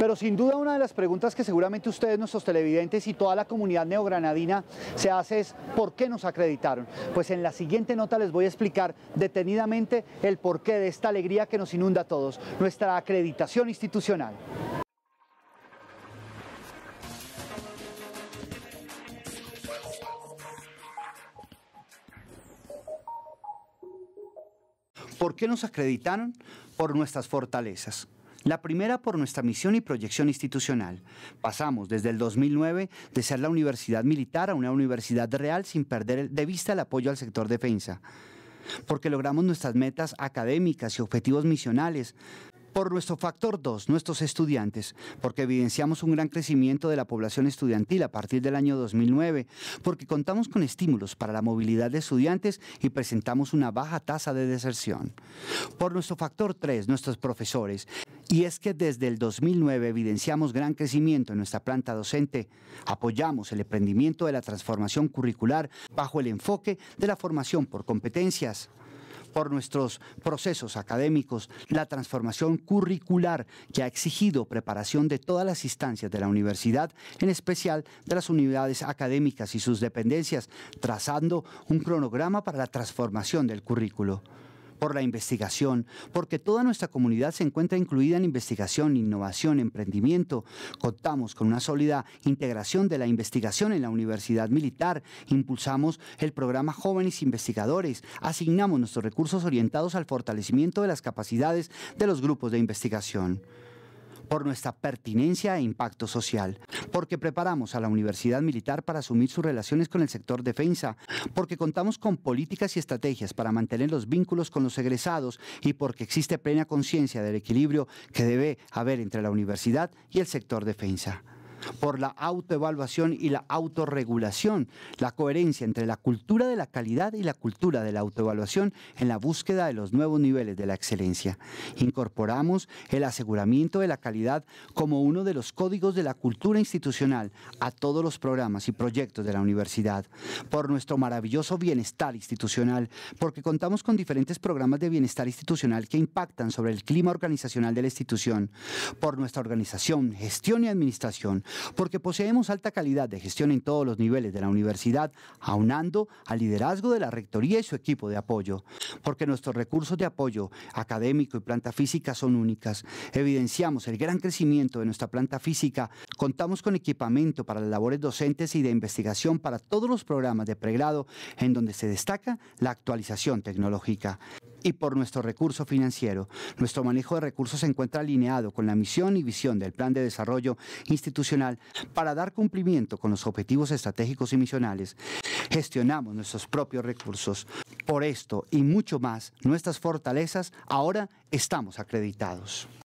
Pero sin duda una de las preguntas que seguramente ustedes, nuestros televidentes y toda la comunidad neogranadina se hace es ¿por qué nos acreditaron? Pues en la siguiente nota les voy a explicar detenidamente el porqué de esta alegría que nos inunda a todos, nuestra acreditación institucional. ¿Por qué nos acreditaron? Por nuestras fortalezas. La primera por nuestra misión y proyección institucional. Pasamos desde el 2009 de ser la universidad militar a una universidad real sin perder de vista el apoyo al sector defensa porque logramos nuestras metas académicas y objetivos misionales, por nuestro factor 2, nuestros estudiantes, porque evidenciamos un gran crecimiento de la población estudiantil a partir del año 2009, porque contamos con estímulos para la movilidad de estudiantes y presentamos una baja tasa de deserción. Por nuestro factor 3, nuestros profesores, y es que desde el 2009 evidenciamos gran crecimiento en nuestra planta docente, apoyamos el emprendimiento de la transformación curricular bajo el enfoque de la formación por competencias por nuestros procesos académicos, la transformación curricular que ha exigido preparación de todas las instancias de la universidad, en especial de las unidades académicas y sus dependencias, trazando un cronograma para la transformación del currículo por la investigación, porque toda nuestra comunidad se encuentra incluida en investigación, innovación, emprendimiento. Contamos con una sólida integración de la investigación en la Universidad Militar, impulsamos el programa Jóvenes Investigadores, asignamos nuestros recursos orientados al fortalecimiento de las capacidades de los grupos de investigación por nuestra pertinencia e impacto social, porque preparamos a la Universidad Militar para asumir sus relaciones con el sector defensa, porque contamos con políticas y estrategias para mantener los vínculos con los egresados y porque existe plena conciencia del equilibrio que debe haber entre la universidad y el sector defensa por la autoevaluación y la autorregulación, la coherencia entre la cultura de la calidad y la cultura de la autoevaluación en la búsqueda de los nuevos niveles de la excelencia. Incorporamos el aseguramiento de la calidad como uno de los códigos de la cultura institucional a todos los programas y proyectos de la universidad, por nuestro maravilloso bienestar institucional, porque contamos con diferentes programas de bienestar institucional que impactan sobre el clima organizacional de la institución, por nuestra organización, gestión y administración, porque poseemos alta calidad de gestión en todos los niveles de la universidad, aunando al liderazgo de la Rectoría y su equipo de apoyo, porque nuestros recursos de apoyo académico y planta física son únicas. Evidenciamos el gran crecimiento de nuestra planta física, contamos con equipamiento para las labores docentes y de investigación para todos los programas de pregrado, en donde se destaca la actualización tecnológica y por nuestro recurso financiero. Nuestro manejo de recursos se encuentra alineado con la misión y visión del Plan de Desarrollo Institucional para dar cumplimiento con los objetivos estratégicos y misionales. Gestionamos nuestros propios recursos. Por esto y mucho más, nuestras fortalezas ahora estamos acreditados.